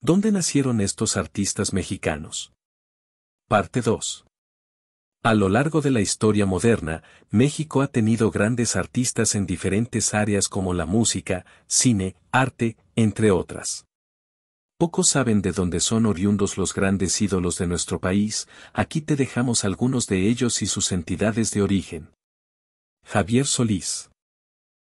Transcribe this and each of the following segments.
¿Dónde nacieron estos artistas mexicanos? Parte 2. A lo largo de la historia moderna, México ha tenido grandes artistas en diferentes áreas como la música, cine, arte, entre otras. Pocos saben de dónde son oriundos los grandes ídolos de nuestro país, aquí te dejamos algunos de ellos y sus entidades de origen. Javier Solís.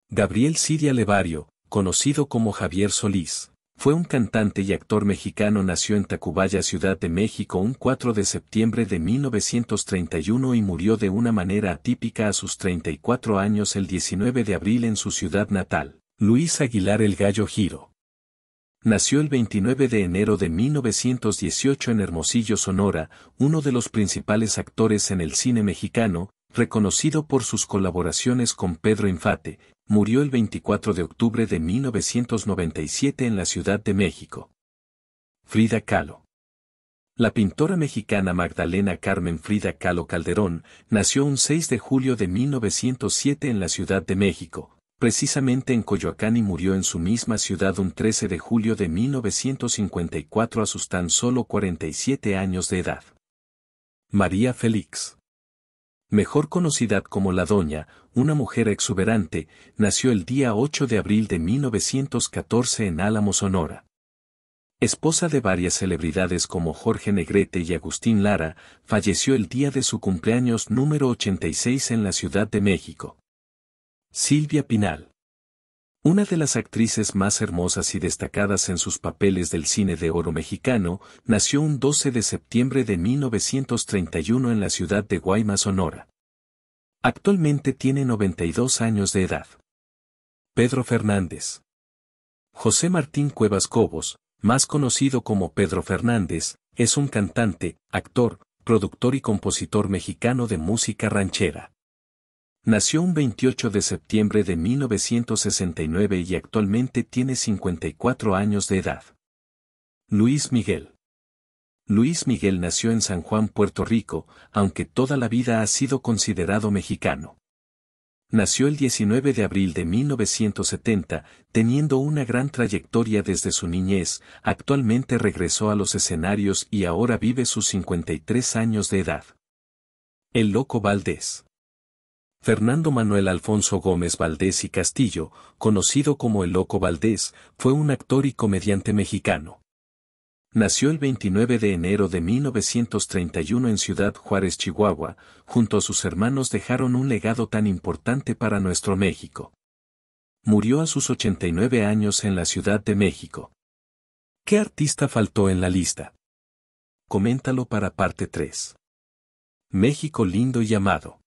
Gabriel Siria Levario, conocido como Javier Solís. Fue un cantante y actor mexicano nació en Tacubaya, Ciudad de México un 4 de septiembre de 1931 y murió de una manera atípica a sus 34 años el 19 de abril en su ciudad natal, Luis Aguilar el Gallo Giro. Nació el 29 de enero de 1918 en Hermosillo, Sonora, uno de los principales actores en el cine mexicano, reconocido por sus colaboraciones con Pedro Infante, murió el 24 de octubre de 1997 en la Ciudad de México. Frida Kahlo. La pintora mexicana Magdalena Carmen Frida Kahlo Calderón nació un 6 de julio de 1907 en la Ciudad de México, precisamente en Coyoacán y murió en su misma ciudad un 13 de julio de 1954 a sus tan solo 47 años de edad. María Félix mejor conocida como la Doña, una mujer exuberante, nació el día 8 de abril de 1914 en Álamo, Sonora. Esposa de varias celebridades como Jorge Negrete y Agustín Lara, falleció el día de su cumpleaños número 86 en la Ciudad de México. Silvia Pinal. Una de las actrices más hermosas y destacadas en sus papeles del cine de oro mexicano, nació un 12 de septiembre de 1931 en la ciudad de Guaymas, Sonora. Actualmente tiene 92 años de edad. Pedro Fernández. José Martín Cuevas Cobos, más conocido como Pedro Fernández, es un cantante, actor, productor y compositor mexicano de música ranchera. Nació un 28 de septiembre de 1969 y actualmente tiene 54 años de edad. Luis Miguel. Luis Miguel nació en San Juan, Puerto Rico, aunque toda la vida ha sido considerado mexicano. Nació el 19 de abril de 1970, teniendo una gran trayectoria desde su niñez, actualmente regresó a los escenarios y ahora vive sus 53 años de edad. El Loco Valdés. Fernando Manuel Alfonso Gómez Valdés y Castillo, conocido como el Loco Valdés, fue un actor y comediante mexicano. Nació el 29 de enero de 1931 en Ciudad Juárez, Chihuahua, junto a sus hermanos dejaron un legado tan importante para nuestro México. Murió a sus 89 años en la Ciudad de México. ¿Qué artista faltó en la lista? Coméntalo para parte 3. México lindo y amado.